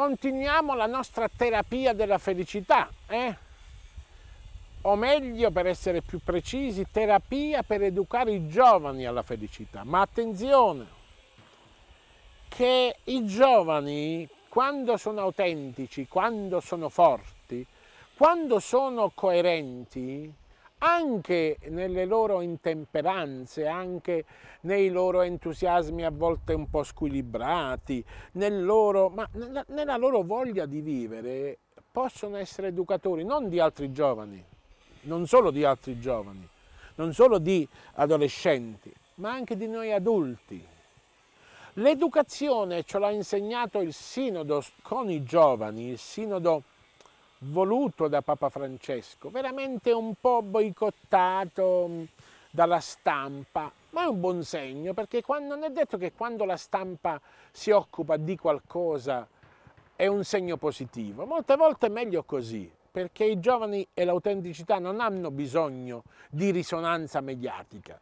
continuiamo la nostra terapia della felicità, eh? o meglio, per essere più precisi, terapia per educare i giovani alla felicità. Ma attenzione, che i giovani, quando sono autentici, quando sono forti, quando sono coerenti, anche nelle loro intemperanze, anche nei loro entusiasmi a volte un po' squilibrati, nel loro, nella, nella loro voglia di vivere, possono essere educatori non di altri giovani, non solo di altri giovani, non solo di adolescenti, ma anche di noi adulti. L'educazione ce l'ha insegnato il sinodo con i giovani, il sinodo voluto da Papa Francesco, veramente un po' boicottato mm, dalla stampa, ma è un buon segno perché quando, non è detto che quando la stampa si occupa di qualcosa è un segno positivo, molte volte è meglio così perché i giovani e l'autenticità non hanno bisogno di risonanza mediatica.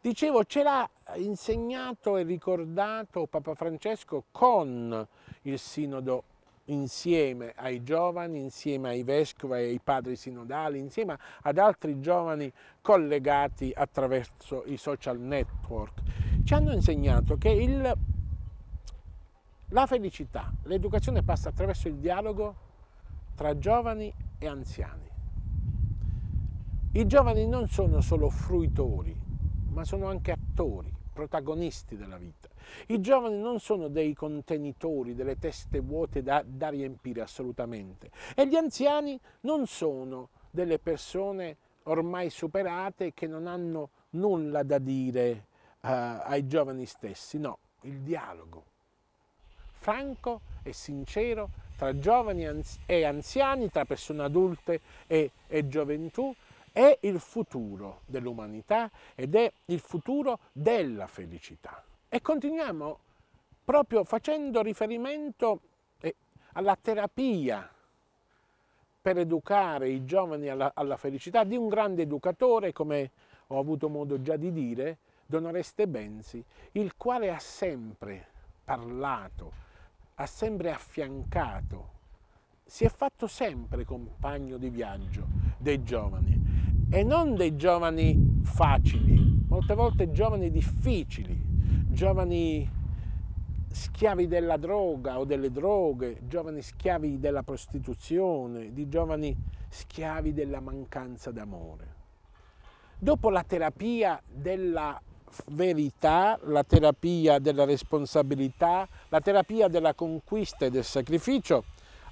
Dicevo, ce l'ha insegnato e ricordato Papa Francesco con il sinodo insieme ai giovani, insieme ai vescovi e ai padri sinodali, insieme ad altri giovani collegati attraverso i social network. Ci hanno insegnato che il, la felicità, l'educazione passa attraverso il dialogo tra giovani e anziani. I giovani non sono solo fruitori, ma sono anche attori protagonisti della vita. I giovani non sono dei contenitori, delle teste vuote da, da riempire assolutamente e gli anziani non sono delle persone ormai superate che non hanno nulla da dire uh, ai giovani stessi, no, il dialogo franco e sincero tra giovani e anziani, tra persone adulte e, e, gioventù, è il futuro dell'umanità ed è il futuro della felicità. E continuiamo proprio facendo riferimento eh, alla terapia per educare i giovani alla, alla, felicità di un grande educatore, come ho avuto modo già di dire, Don Oreste Benzi, il quale ha sempre parlato, ha sempre affiancato si è fatto sempre compagno di viaggio dei giovani e non dei giovani facili, molte volte giovani difficili, giovani schiavi della droga o delle droghe, giovani schiavi della prostituzione, di giovani schiavi della mancanza d'amore. Dopo la terapia della verità, la terapia della responsabilità, la terapia della conquista e del sacrificio,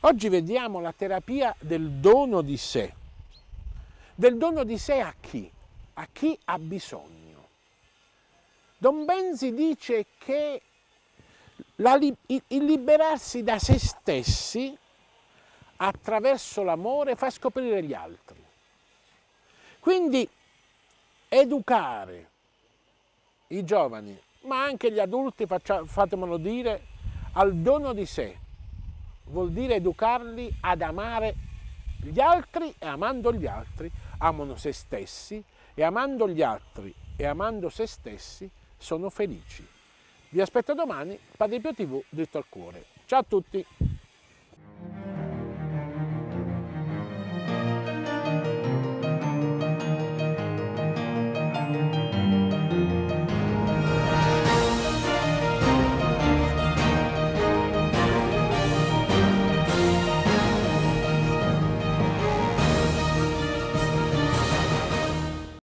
Oggi vediamo la terapia del dono di sé. Del dono di sé a chi? A chi ha bisogno. Don Benzi dice che la, il liberarsi da se stessi attraverso l'amore fa scoprire gli altri. Quindi educare i giovani, ma anche gli adulti, fatemelo dire, al dono di sé, vuol dire educarli ad amare gli altri e amando gli altri amano se stessi e amando gli altri e amando se stessi sono felici. Vi aspetto domani, Padre Pio TV, dritto al cuore. Ciao a tutti!